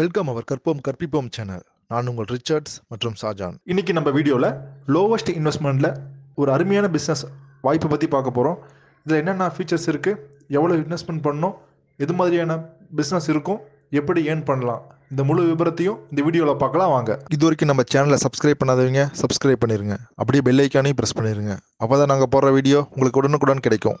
welcome அவர் கற்போம் கற்பிப்போம் channel நான் உங்கள் ரிச்சர்ட்ஸ் மற்றும் ஷாஜான் இன்னைக்கு நம்ம வீடியோவில் லோவஸ்ட் இன்வெஸ்ட்மெண்ட்டில் ஒரு அருமையான பிஸ்னஸ் வாய்ப்பை பற்றி பார்க்க போகிறோம் இதில் என்னென்ன ஃபீச்சர்ஸ் இருக்குது எவ்வளோ இன்வெஸ்ட்மெண்ட் பண்ணணும் எது மாதிரியான பிஸ்னஸ் இருக்கும் எப்படி ஏர்ன் பண்ணலாம் இந்த முழு விபரத்தையும் இந்த வீடியோவில் பார்க்கலாம் வாங்க இது வரைக்கும் நம்ம சேனலை சப்ஸ்கிரைப் பண்ணாதவங்க சப்ஸ்கிரைப் பண்ணிடுங்க அப்படியே பெல் ஐக்கானையும் ப்ரெஸ் பண்ணிடுங்க அப்போ தான் நாங்கள் போடுற வீடியோ உங்களுக்கு உடனுக்குடன் கிடைக்கும்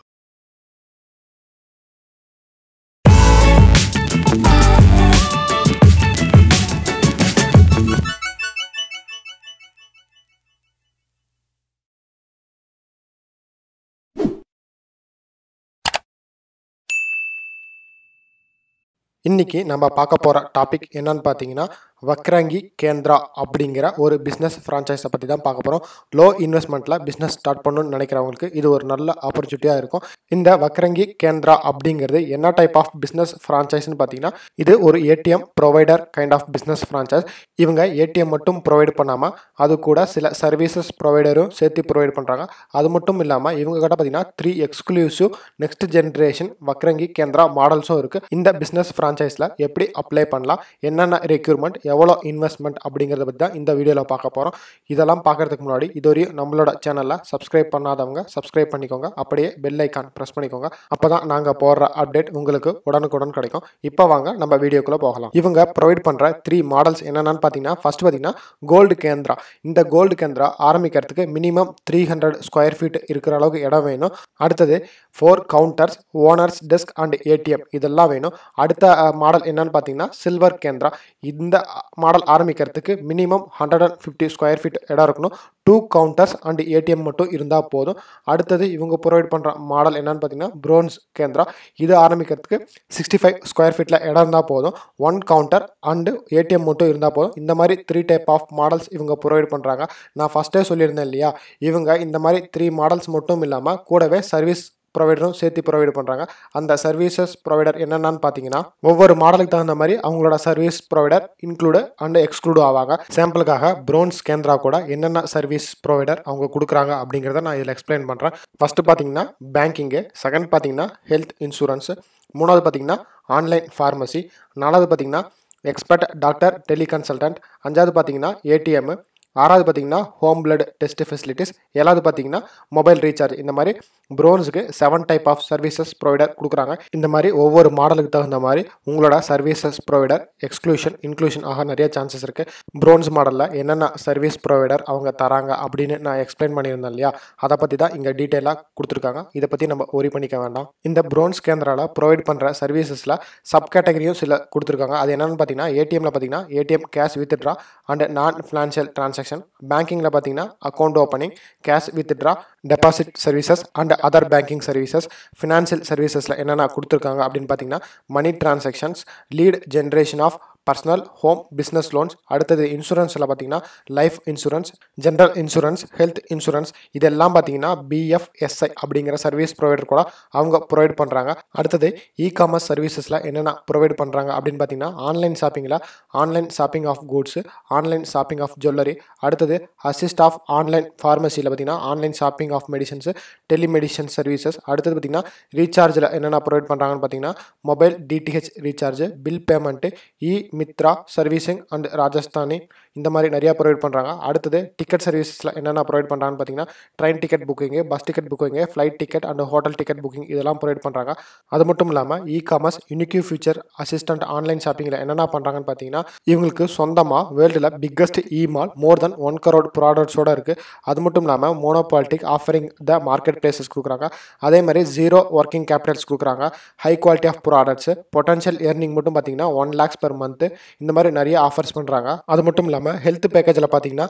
இன்றைக்கி நம்ம பார்க்க போகிற டாபிக் என்னன்னு பார்த்தீங்கன்னா வக்ரங்கி கேந்திரா அப்படிங்கிற ஒரு பிஸ்னஸ் ஃப்ரான்ச்சைஸை பற்றி தான் பார்க்க போகிறோம் லோ இன்வெஸ்ட்மெண்ட்டில் பிஸ்னஸ் ஸ்டார்ட் பண்ணணும்னு நினைக்கிறவங்களுக்கு இது ஒரு நல்ல ஆப்பர்ச்சுனிட்டியாக இருக்கும் இந்த வக்ரங்கி கேந்திரா அப்படிங்கிறது என்ன டைப் ஆஃப் பிஸ்னஸ் ஃப்ரான்ச்சைஸ்னு பார்த்தீங்கன்னா இது ஒரு ATM provider kind of business franchise இவங்க ஏடிஎம் மட்டும் ப்ரொவைட் பண்ணாமல் அது கூட சில சர்வீசஸ் ப்ரொவைடரும் சேர்த்து ப்ரொவைட் பண்ணுறாங்க அது மட்டும் இல்லாமல் இவங்க கிட்ட பார்த்தீங்கன்னா three exclusive next generation Vakrangee Kendra மாடல்ஸும் இருக்குது இந்த பிஸ்னஸ் ஃப்ரான்ச்சைஸில் எப்படி அப்ளை பண்ணலாம் என்னென்ன ரெக்யூர்மெண்ட் எவ்வளோ இன்வெஸ்ட்மெண்ட் அப்படிங்கிறத பற்றி தான் இந்த வீடியோவில் பார்க்க போகிறோம் இதெல்லாம் பார்க்குறதுக்கு முன்னாடி இதுவரையும் நம்மளோட சேனலில் சப்ஸ்கிரைப் பண்ணாதவங்க சப்ஸ்கிரைப் பண்ணிக்கோங்க அப்படியே பெல் ஐக்கான் ப்ரெஸ் பண்ணிக்கோங்க அப்போ தான் நாங்கள் போடுற அப்டேட் உங்களுக்கு உடனுக்குடன் கிடைக்கும் இப்போ வாங்க நம்ம வீடியோக்குள்ளே போகலாம் இவங்க ப்ரொவைட் பண்ணுற த்ரீ மாடல்ஸ் என்னென்னு பார்த்தீங்கன்னா ஃபஸ்ட் பார்த்தீங்கன்னா கோல்டு கேந்திரா இந்த கோல்டு கேந்திரா ஆரம்பிக்கிறதுக்கு minimum three hundred square feet இருக்கிற அளவுக்கு இடம் வேணும் அடுத்தது four counters owners desk and ATM இதெல்லாம் வேணும் அடுத்த மாடல் என்னன்னு பார்த்தீங்கன்னா சில்வர் கேந்திரா இந்த மாடல் ஆரம்பிக்கிறதுக்கு minimum hundred and fifty square feet இடம் இருக்கணும் டூ கவுண்டர்ஸ் அண்ட் ஏடிஎம் மட்டும் இருந்தால் போதும் அடுத்தது இவங்க ப்ரொவைட் பண்ணுற மாடல் என்னென்னு பார்த்தீங்கன்னா ப்ரோன்ஸ் கேந்திரா இது ஆரம்பிக்கிறதுக்கு சிக்ஸ்டி ஃபைவ் ஸ்கொயர் ஃபீட்டில் இடம் இருந்தால் போதும் ஒன் கவுண்டர் அண்டு ஏடிஎம் மட்டும் இருந்தால் போதும் இந்த மாதிரி த்ரீ டைப் ஆஃப் மாடல்ஸ் இவங்க ப்ரொவைட் பண்ணுறாங்க நான் ஃபஸ்ட்டே சொல்லியிருந்தேன் இல்லையா இவங்க இந்த மாதிரி த்ரீ மாடல்ஸ் மட்டும் இல்லாமல் கூடவே சர்வீஸ் ப்ரொவைடரும் சேர்த்து ப்ரொவைட் பண்ணுறாங்க அந்த சர்வீசஸ் ப்ரொவைடர் என்னென்னு பார்த்தீங்கன்னா ஒவ்வொரு மாடலுக்கு தகுந்த மாதிரி அவங்களோட service provider include and exclude ஆவாங்க சாம்பிளுக்காக ப்ரோன்ஸ் கேந்திரா கூட என்னென்ன சர்வீஸ் ப்ரொவைடர் அவங்க கொடுக்குறாங்க அப்படிங்கிறத நான் இதில் எக்ஸ்பிளைன் பண்ணுறேன் ஃபஸ்ட்டு பார்த்தீங்கன்னா பேங்கிங்கு செகண்ட் பார்த்தீங்கன்னா ஹெல்த் இன்சூரன்ஸு மூணாவது பார்த்தீங்கன்னா ஆன்லைன் ஃபார்மசி நாலாவது பார்த்தீங்கன்னா எக்ஸ்பர்ட் டாக்டர் டெலிகன்சல்டன்ட் அஞ்சாவது பார்த்தீங்கன்னா ஏடிஎம்மு ஆறாவது பார்த்தீங்கன்னா ஹோம் பிளட் டெஸ்ட் ஃபெசிலிட்டிஸ் ஏழாவது பார்த்தீங்கன்னா மொபைல் ரீசார்ஜ் இந்த மாதிரி ப்ரோன்ஸுக்கு seven type of services provider கொடுக்குறாங்க இந்த மாதிரி ஒவ்வொரு மாடலுக்கு தகுந்த மாதிரி உங்களோட சர்வீசஸ் ப்ரொவைடர் எக்ஸ்க்ளூஷன் இன்க்ளூஷன் ஆக நிறைய சான்சஸ் இருக்குது ப்ரோன்ஸ் மாடலில் என்னென்ன சர்வீஸ் ப்ரொவைடர் அவங்க தராங்க அப்படின்னு நான் எக்ஸ்பிளைன் பண்ணியிருந்தேன் இல்லையா அதை பற்றி தான் இங்கே டீட்டெயிலாக கொடுத்துருக்காங்க இதை பற்றி நம்ம ஒரி பண்ணிக்க வேண்டாம் இந்த ப்ரோன்ஸ் கேந்திராவில் ப்ரொவைட் பண்ணுற சர்வீசஸில் சப் கேட்டகரியும் சில கொடுத்துருக்காங்க அது என்னென்னு பார்த்தீங்கன்னா ஏடிஎம்மில் பார்த்தீங்கன்னா ATM cash withdraw and non financial transaction பேங்கிங்கில் பார்த்தீங்கன்னா account opening cash withdraw deposit services and other banking services financial சர்வீசஸில் என்னென்ன கொடுத்துருக்காங்க அப்படின்னு பார்த்தீங்கன்னா money transactions lead generation of personal home business loans அடுத்தது இன்சூரன்ஸில் பார்த்தீங்கன்னா life insurance general insurance health insurance இதெல்லாம் பார்த்தீங்கன்னா பிஎஃப்எஸ்ஐ அப்படிங்கிற சர்வீஸ் ப்ரொவைடர் கூட அவங்க ப்ரொவைட் பண்ணுறாங்க அடுத்தது இ காமர்ஸ் சர்வீசஸில் என்னென்ன ப்ரொவைட் பண்ணுறாங்க அப்படின்னு பார்த்தீங்கன்னா ஆன்லைன் ஷாப்பிங்கில் online shopping of goods online shopping of jewellery அடுத்தது அசிஸ்ட் ஆஃப் ஆன்லைன் ஃபார்மசியில் பார்த்தீங்கன்னா online shopping of medicines telemedicine services அடுத்தது பார்த்தீங்கன்னா ரீசார்ஜில் என்னென்ன ப்ரொவைட் பண்ணுறாங்கன்னு பார்த்தீங்கன்னா mobile DTH recharge bill payment e Mitra servicing and Rajasthani இந்த மாதிரி நிறையா ப்ரொவைட் பண்ணுறாங்க அடுத்தது டிக்கெட் சர்வீஸில் என்னென்ன ப்ரொவைட் பண்ணுறாங்கன்னு பார்த்தீங்கன்னா train ticket booking bus ticket booking flight ticket and hotel ticket booking இதெல்லாம் ப்ரொவைட் பண்ணுறாங்க அது மட்டும் இல்லாமல் e commerce unique future assistant online ஷாப்பிங்கில் என்னென்ன பண்ணுறாங்கன்னு பார்த்தீங்கன்னா இவங்களுக்கு சொந்தமாக வேர்ல்டில் biggest e mall more than one crore ப்ராடக்ட்ஸோட இருக்குது அது மட்டும் இல்லாமல் monopolistic offering the market places கொடுக்குறாங்க அதே மாதிரி ஜீரோ ஒர்க்கிங் கேபிட்டல்ஸ் கொடுக்குறாங்க high quality of products potential earning மட்டும் பார்த்தீங்கன்னா ஒன் லேக்ஸ் பெர் மந்த் கொடுத்து இந்த மாதிரி நிறைய ஆஃபர்ஸ் பண்ணுறாங்க அது மட்டும் இல்லாமல் ஹெல்த் பேக்கேஜில் பார்த்தீங்கன்னா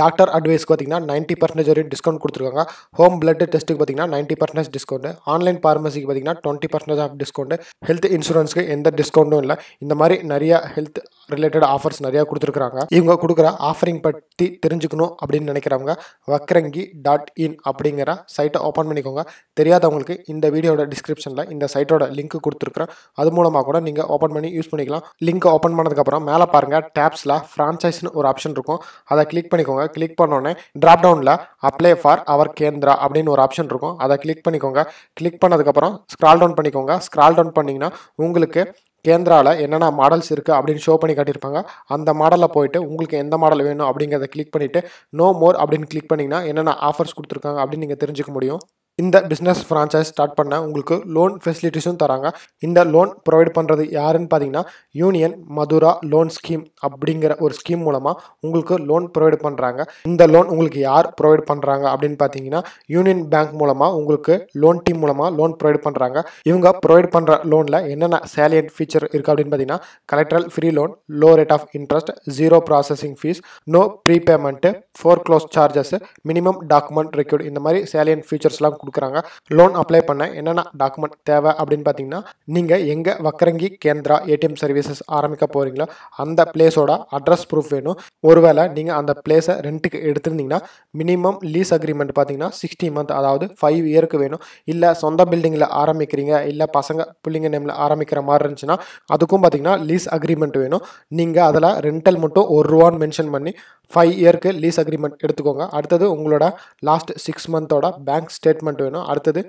டாக்டர் அட்வைஸ்க்கு பார்த்தீங்கன்னா நைன்ட்டி பர்சன்டேஜ் வரையும் டிஸ்கவுண்ட் கொடுத்துருக்காங்க ஹோம் பிளட் டெஸ்ட்டுக்கு பார்த்தீங்கன்னா நைன்ட்டி பர்சன்டேஜ் டிஸ்கவுண்ட் ஆன்லைன் ஃபார்மசிக்கு பார்த்தீங்கன்னா twenty percentage off discount health இன்சூரன்ஸ்க்கு எந்த டிஸ்கவுண்ட்டும் இல்லை இந்த மாதிரி நிறைய ஹெல்த் ரிலேட்டட் ஆஃபர்ஸ் நிறையா கொடுத்துருக்காங்க இவங்க கொடுக்குற ஆஃபரிங் பற்றி தெரிஞ்சுக்கணும் அப்படின்னு நினைக்கிறவங்க வக்ரங்கி டாட் இன் அப்படிங்கிற சைட்டை ஓப்பன் பண்ணிக்கோங்க தெரியாதவங்களுக்கு இந்த வீடியோட டிஸ்கிரிப்ஷனில் இந்த சைட்டோட லிங்க் கொடுத்துருக்குறேன் அது மூலமாக கூட நீங்கள் ஓப்பன் பண்ணி யூஸ் பண்ணிக்கலாம் லிங்க் ஓப்பன் ஓப்பன் பண்ணதுக்கப்புறம் மேலே பாருங்கள் டேப்ஸில் ஃப்ரான்ச்சைஸ்னு ஒரு ஆப்ஷன் இருக்கும் அதை கிளிக் பண்ணிக்கோங்க கிளிக் பண்ணோடனே ட்ராப் டவுனில் அப்ளை ஃபார் அவர் கேந்திரா அப்படின்னு ஒரு ஆப்ஷன் இருக்கும் அதை கிளிக் பண்ணிக்கோங்க கிளிக் பண்ணதுக்கப்புறம் ஸ்க்ரால் டவுன் பண்ணிக்கோங்க ஸ்க்ரால் டவுன் பண்ணிங்கன்னா உங்களுக்கு கேந்திராவில் என்னென்ன மாடல்ஸ் இருக்குது அப்படின்னு ஷோ பண்ணி காட்டியிருப்பாங்க அந்த மாடலில் போயிட்டு உங்களுக்கு எந்த மாடல் வேணும் அப்படிங்கிறத கிளிக் பண்ணிவிட்டு நோ மோர் அப்படின்னு கிளிக் பண்ணிங்கன்னா என்னென்ன ஆஃபர்ஸ் கொடுத்துருக்காங்க அப்படின்னு நீங்கள் தெரிஞ்சுக்க முடியும் இந்த பிஸ்னஸ் ஃப்ரான்ச்சைஸ் ஸ்டார்ட் பண்ண உங்களுக்கு லோன் ஃபெசிலிட்டிஸும் தராங்க இந்த லோன் ப்ரொவைட் பண்ணுறது யாருன்னு பார்த்தீங்கன்னா யூனியன் மதுரா லோன் ஸ்கீம் அப்படிங்கிற ஒரு ஸ்கீம் மூலமாக உங்களுக்கு லோன் ப்ரொவைட் பண்ணுறாங்க இந்த லோன் உங்களுக்கு யார் ப்ரொவைட் பண்ணுறாங்க அப்படின்னு பார்த்தீங்கன்னா யூனியன் பேங்க் மூலமாக உங்களுக்கு லோன் டீம் மூலமாக லோன் ப்ரொவைட் பண்ணுறாங்க இவங்க ப்ரொவைட் பண்ணுற லோனில் என்னென்ன சேலியன்ட் ஃபீச்சர் இருக்குது அப்படின்னு பார்த்தீங்கன்னா collateral free loan low rate of interest zero processing fees no payment foreclose charges minimum document required இந்த மாதிரி சேலியன்ட் ஃபீச்சர்ஸ்லாம் கொடுக்குறாங்க லோன் அப்ளை பண்ண என்னென்ன டாக்குமெண்ட் தேவை அப்படின்னு பார்த்தீங்கன்னா நீங்கள் எங்கே வக்கரங்கி கேந்திரா ஏடிஎம் சர்வீசஸ் ஆரம்பிக்க போகிறீங்களோ அந்த பிளேஸோட அட்ரஸ் ப்ரூஃப் வேணும் ஒருவேளை நீங்கள் அந்த பிளேஸை ரெண்ட்டுக்கு எடுத்திருந்தீங்கன்னா மினிமம் லீஸ் அக்ரிமெண்ட் பார்த்தீங்கன்னா சிக்ஸ்டி மந்த் அதாவது ஃபைவ் இயருக்கு வேணும் இல்லை சொந்த பில்டிங்கில் ஆரம்பிக்கிறீங்க இல்லை பசங்க பிள்ளைங்க நேமில் ஆரம்பிக்கிற மாதிரி இருந்துச்சுன்னா அதுக்கும் பார்த்தீங்கன்னா லீஸ் அக்ரிமெண்ட் வேணும் நீங்கள் அதில் ரெண்டல் மட்டும் ஒரு ரூபான்னு மென்ஷன் பண்ணி ஃபைவ் இயருக்கு லீஸ் அக்ரிமெண்ட் எடுத்துக்கோங்க அடுத்தது உங்களோட லாஸ்ட் சிக்ஸ் மந்தோட பேங்க் ஸ்டேட்மெண்ட் டாக்குமெண்ட் வேணும் அடுத்தது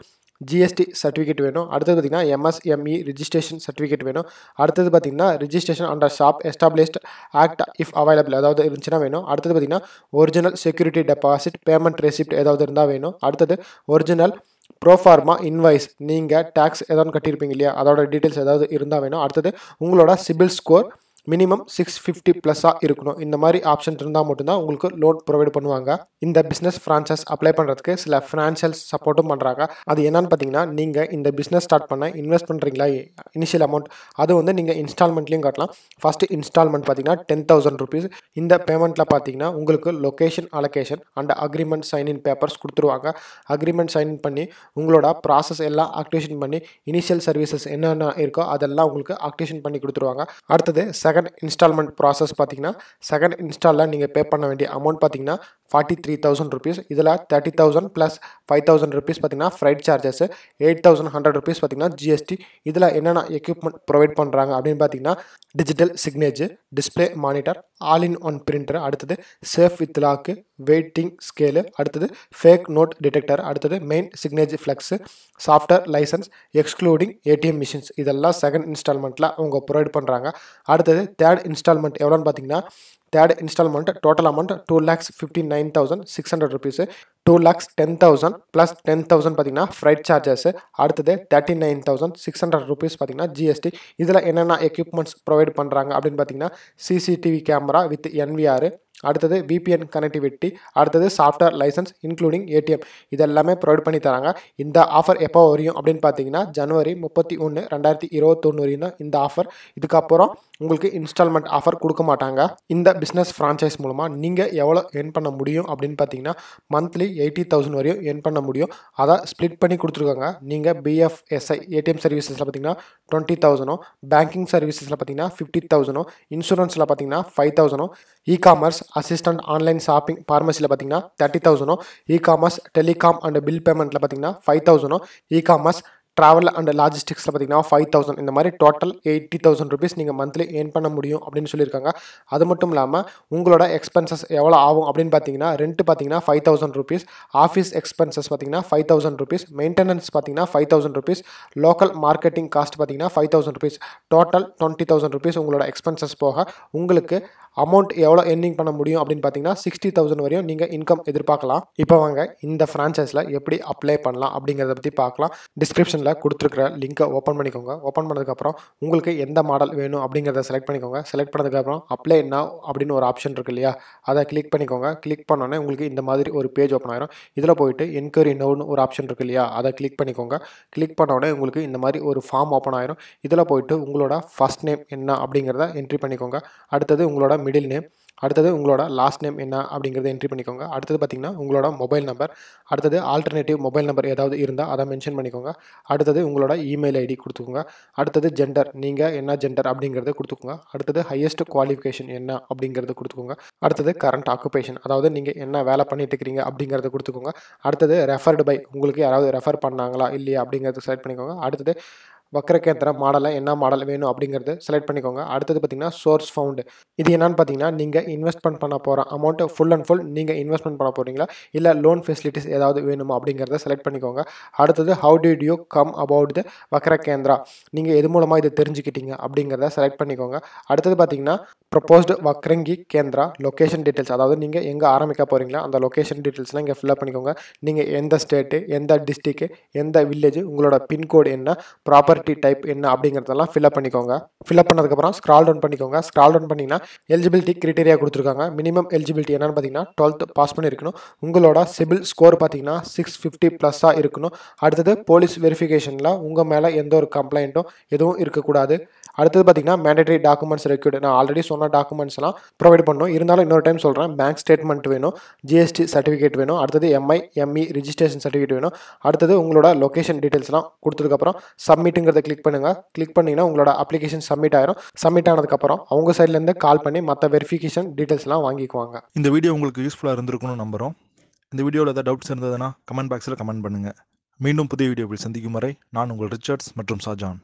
ஜிஎஸ்டி சர்டிஃபிகேட் வேணும் அடுத்தது பார்த்திங்கன்னா எம்எஸ்எம்இ ரிஜிஸ்ட்ரேஷன் சர்டிஃபிகேட் வேணும் அடுத்தது பார்த்திங்கன்னா registration under shop establishment act if available ஏதாவது இருந்துச்சுன்னா வேணும் அடுத்தது பார்த்திங்கன்னா original security deposit payment receipt ஏதாவது இருந்தால் வேணும் அடுத்தது ஒரிஜினல் ப்ரோஃபார்மா இன்வாய்ஸ் நீங்கள் டேக்ஸ் ஏதாவது கட்டியிருப்பீங்க இல்லையா அதோட டீட்டெயில்ஸ் ஏதாவது இருந்தால் வேணும் அடுத்தது உங்களோட CIBIL score minimum six fifty ப்ளஸ்ஸாக இருக்கணும் இந்த மாதிரி ஆப்ஷன் இருந்தால் மட்டும்தான் உங்களுக்கு லோன் ப்ரொவைட் பண்ணுவாங்க இந்த பிஸ்னஸ் ஃப்ரான்ச்சைஸ் அப்ளை பண்ணுறதுக்கு சில ஃபினான்ஷியல் சப்போர்ட்டும் பண்ணுறாங்க அது என்னன்னு பார்த்தீங்கன்னா நீங்கள் இந்த பிஸ்னஸ் ஸ்டார்ட் பண்ண இன்வெஸ்ட் பண்ணுறீங்களா இனிஷியல் அமௌண்ட் அது வந்து நீங்கள் இன்ஸ்டால்மெண்ட்லேயும் காட்டலாம் ஃபர்ஸ்ட் இன்ஸ்டால்மெண்ட் பார்த்தீங்கன்னா டென் தௌசண்ட் ருபீஸ் இந்த பேமெண்ட்டில் பார்த்தீங்கன்னா உங்களுக்கு location allocation and agreement sign in papers கொடுத்துருவாங்க அக்ரிமெண்ட் சைன்இன் பண்ணி உங்களோட ப்ராசஸ் எல்லாம் ஆக்டிவேஷன் பண்ணி இனிஷியல் சர்வீசஸ் என்னென்ன இருக்கோ அதெல்லாம் உங்களுக்கு ஆக்டிவேஷன் பண்ணி கொடுத்துருவாங்க அடுத்தது செகண்ட் செகண்ட் இன்ஸ்டால்மெண்ட் ப்ராசஸ் பார்த்தீங்கன்னா செகண்ட் இன்ஸ்டாலில் நீங்கள் பே பண்ண வேண்டிய அமௌண்ட் பார்த்தீங்கன்னா ஃபார்ட்டி த்ரீ தௌசண்ட் ருபீஸ் இதில் thirty thousand plus five thousand rupees பார்த்தீங்கன்னா freight charges eight thousand hundred rupees பார்த்தீங்கன்னா ஜிஎஸ்டி இதில் என்னென்ன எக்யூப்மெண்ட் ப்ரொவைட் பண்ணுறாங்க அப்படின்னு பார்த்தீங்கன்னா digital signage display monitor all in one printer அடுத்தது சேஃப் வித் லாக்கு வெயிட்டிங் ஸ்கேலு அடுத்தது ஃபேக் நோட் டிடெக்டர் அடுத்தது main signage flex software licence excluding ATM machines இதெல்லாம் செகண்ட் இன்ஸ்டால்மெண்ட்டில் அவங்க ப்ரொவைட் பண்ணுறாங்க அடுத்தது தேர்ட் இன்ஸ்டால்மெண்ட் எவ்வளோன்னு பார்த்தீங்கன்னா third instalment total amount two lakhs fifty nine thousand six hundred rupees two lakhs ten thousand plus ten thousand பார்த்தீங்கன்னா freight charges அடுத்தது thirty nine thousand six hundred rupees பார்த்தீங்கன்னா ஜிஎஸ்டி இதில் என்னென்ன எக்யூப்மெண்ட்ஸ் ப்ரொவைட் பண்ணுறாங்க அப்படின்னு பார்த்தீங்கன்னா சிசிடிவி கேமரா வித் என்விஆர் அடுத்தது VPN connectivity அடுத்தது சாஃப்ட்வேர் லைசன்ஸ் இன்க்ளூடிங் ஏடிஎம் இதெல்லாமே ப்ரொவைட் பண்ணி தராங்க இந்த ஆஃபர் எப்போ வரையும் அப்படின்னு பார்த்தீங்கன்னா ஜனவரி முப்பத்தி ஒன்று ரெண்டாயிரத்தி இருபத்தொன்று வரையும் தான் இந்த ஆஃபர் இதுக்கப்புறம் உங்களுக்கு இன்ஸ்டால்மெண்ட் ஆஃபர் கொடுக்க மாட்டாங்க இந்த பிஸ்னஸ் ஃப்ரான்ச்சைஸ் மூலமாக நீங்கள் எவ்வளோ ஏர்ன் பண்ண முடியும் அப்படின்னு பார்த்தீங்கன்னா மந்த்லி எயிட்டி தௌசண்ட் வரையும் ஏர்ன் பண்ண முடியும் அதை ஸ்ப்ளிட் பண்ணி கொடுத்துருக்காங்க நீங்கள் பிஎஃப்எஸ்ஐ ஏடிஎம் சர்வீசஸில் பார்த்தீங்கன்னா டுவெண்ட்டி தௌசனோ பேங்கிங் சர்வீசஸில் பார்த்தீங்கன்னா ஃபிஃப்டி தௌசண்டும் இன்சூரன்ஸில் பார்த்தீங்கன்னா ஃபைவ் தௌசண்டும் e commerce assistant online shopping ஃபார்மசியில் பார்த்தீங்கன்னா தேர்ட்டி தௌசண்டும் e commerce telecom and bill பேமெண்ட்டில் பார்த்தீங்கன்னா ஃபைவ் தௌசண்டும் இ காமர்ஸ் ட்ராவல் அண்ட் லாஜிஸ்டிக்ஸில் பார்த்தீங்கன்னா ஃபைவ் தௌசண்ட் இந்த மாதிரி டோட்டல் எயிட்டி தௌசண்ட் ருபீஸ் நீங்கள் மந்த்லி ஏர்ன் பண்ண முடியும் அப்படின்னு சொல்லியிருக்காங்க அது மட்டும் இல்லாமல் உங்களோட எக்ஸ்பென்சஸ் எவ்வளோ ஆகும் அப்படின்னு பார்த்தீங்கன்னா ரெண்ட் பார்த்தீங்கன்னா five thousand rupees office expenses பார்த்தீங்கன்னா ஃபைவ் தௌசண்ட் ருபீஸ் மெயின்டெனன்ஸ் பார்த்தீங்கன்னா five thousand rupees local marketing cost பார்த்தீங்கன்னா five thousand rupees total twenty thousand rupees உங்களோட எக்ஸ்பென்சஸ் போக உங்களுக்கு அமௌண்ட் எவ்வளோ எர்னிங் பண்ண முடியும் அப்படின்னு பார்த்தீங்கன்னா சிக்ஸ்டி தௌசண்ட் வரையும் நீங்கள் இன்கம் எதிர்பார்க்கலாம் இப்போ வாங்க இந்த ஃப்ரான்ச்சைஸில் எப்படி அப்ளை பண்ணலாம் அப்படிங்கிறத பற்றி பார்க்கலாம் டிஸ்கிரிப்ஷனில் கொடுத்துருக்குற லிங்க்கை ஓப்பன் பண்ணிக்கோங்க ஓப்பன் பண்ணதுக்கப்புறம் உங்களுக்கு எந்த மாடல் வேணும் அப்படிங்கிறத செலக்ட் பண்ணிக்கோங்க செலக்ட் பண்ணதுக்கப்புறம் அப்ளை என்ன அப்படின்னு ஒரு ஆப்ஷன் இருக்கு இல்லையா அதை கிளிக் பண்ணிக்கோங்க கிளிக் பண்ணோன்னே உங்களுக்கு இந்த மாதிரி ஒரு பேஜ் ஓப்பன் ஆயிரும் இதில் போயிட்டு என்கொயரி நோன்னு ஒரு ஆப்ஷன் இருக்கு இல்லையா அதை கிளிக் பண்ணிக்கோங்க கிளிக் பண்ணோடனே உங்களுக்கு இந்த மாதிரி ஒரு ஃபார்ம் ஓப்பன் ஆயிரும் இதில் போயிட்டு உங்களோட ஃபஸ்ட் நேம் என்ன அப்படிங்கிறத என்ட்ரி பண்ணிக்கோங்க அடுத்தது உங்களோட மிடில் நேம் அடுத்தது உங்களோட லாஸ்ட் நேம் என்ன அப்படிங்கிறத என்ட்ரி பண்ணிக்கோங்க அடுத்தது பார்த்தீங்கன்னா உங்களோட மொபைல் நம்பர் அடுத்தது ஆல்டர்னேட்டிவ் மொபைல் நம்பர் ஏதாவது இருந்தால் அதை மென்ஷன் பண்ணிக்கோங்க அடுத்தது உங்களோட இமெயில் ஐடி கொடுத்துக்கோங்க அடுத்தது ஜெண்டர் நீங்கள் என்ன ஜெண்டர் அப்படிங்கிறத கொடுத்துக்கோங்க அடுத்தது ஹையஸ்ட் குவாலிஃபிகேஷன் என்ன அப்படிங்கிறத கொடுத்துக்கோங்க அடுத்தது கரண்ட் ஆக்குபேஷன் அதாவது நீங்கள் என்ன வேலை பண்ணிட்டு இருக்கிறீங்க அப்படிங்கிறத கொடுத்துக்கோங்க அடுத்தது ரெஃபர்டு பை உங்களுக்கு யாராவது ரெஃபர் பண்ணாங்களா இல்லையா அப்படிங்கிறத செலக்ட் பண்ணிக்கோங்க அடுத்தது வக்ரகேந்திர மாடலை என்ன மாடல் வேணும் அப்படிங்கிறது செலக்ட் பண்ணிக்கோங்க அடுத்தது பார்த்தீங்கன்னா சோர்ஸ் ஃபவுண்டு இது என்னென்னு பார்த்தீங்கன்னா நீங்கள் இன்வெஸ்ட்மெண்ட் பண்ண போகிற அமௌண்ட்டு ஃபுல் அண்ட் ஃபுல் நீங்கள் இன்வெஸ்ட்மெண்ட் பண்ண போகிறீங்களா இல்லை லோன் ஃபெசிலிட்டிஸ் ஏதாவது வேணுமா அப்படிங்கிறத செலக்ட் பண்ணிக்கோங்க அடுத்தது how did you come about the Kendra நீங்கள் எது மூலமாக இதை தெரிஞ்சுக்கிட்டீங்க அப்படிங்கிறத செலக்ட் பண்ணிக்கோங்க அடுத்தது பார்த்தீங்கன்னா proposed Vakrangee Kendra location details அதாவது நீங்கள் எங்கே ஆரம்பிக்க போகிறீங்களா அந்த லொக்கேஷன் டீட்டெயில்ஸ்லாம் இங்கே ஃபில்அப் பண்ணிக்கோங்க நீங்கள் எந்த ஸ்டேட்டு எந்த டிஸ்ட்ரிக்ட்டு எந்த வில்லேஜ் உங்களோட பின்கோடு என்ன ப்ராப்பர் ப்ராப்பர்ட்டி டைப் என்ன அப்படிங்கிறதெல்லாம் ஃபில்அப் பண்ணிக்கோங்க ஃபில்அப் பண்ணதுக்கப்புறம் ஸ்க்ரால் டவுன் பண்ணிக்கோங்க ஸ்க்ரால் டவுன் பண்ணிங்கன்னா எலிஜிபிலிட்டி கிரிட்டேரியா கொடுத்துருக்காங்க மினிமம் எலிஜிபிலிட்டி என்னன்னு பார்த்தீங்கன்னா டுவெல்த் பாஸ் பண்ணியிருக்கணும் உங்களோட சிபில் ஸ்கோர் பார்த்தீங்கன்னா சிக்ஸ் ஃபிஃப்டி ப்ளஸ்ஸாக இருக்கணும் அடுத்தது போலீஸ் வெரிஃபிகேஷனில் உங்கள் மேலே எந்த ஒரு கம்ப்ளைண்ட்டும் எதுவும் இருக்கக்கூடாது அடுத்தது பார்த்தீங்கன்னா மேண்டேட்டரி டாக்குமெண்ட்ஸ் ரெக்யூர்டு நான் ஆல்ரெடி சொன்ன டாக்குமெண்ட்ஸ்லாம் ப்ரொவைட் பண்ணணும் இருந்தாலும் இன்னொரு டைம் சொல்கிறேன் பேங்க் ஸ்டேட்மெண்ட் வேணும் ஜிஎஸ்டி சர்டிஃபிகேட் வேணும் அடுத்தது எம்ஐ எம்இ ரிஜிஸ்ட்ரேஷன் சர்டிஃபிகேட் வேணும் அடுத்தது உங்களோட லொக்கேஷன் டீட்டெயில்ஸ்லாம் கொடுத்ததுக்கப்புறம் சப்மிட்டுங்கிறத கிளிக் பண்ணுங்கள் கிளிக் பண்ணிங்கன்னா உங்களோட அப்ளிகேஷன் சப்மிட் ஆயிரும் சப்மிட் ஆனதுக்கப்புறம் அவங்க சைட்லேருந்து கால் பண்ணி மற்ற வெரிஃபிகேஷன் டீட்டெயில்ஸ்லாம் வாங்கிக்குவாங்க இந்த வீடியோ உங்களுக்கு யூஸ்ஃபுல்லாக இருந்திருக்கும்னு நம்புகிறோம் இந்த வீடியோவில் ஏதாவது டவுட்ஸ் இருந்ததுன்னா கமெண்ட் பாக்ஸில் கமெண்ட் பண்ணுங்கள் மீண்டும் புதிய வீடியோவில் சந்திக்கும் வரை நான் உங்கள் ரிச்சர்ட்ஸ் மற்றும் ஷாஜான்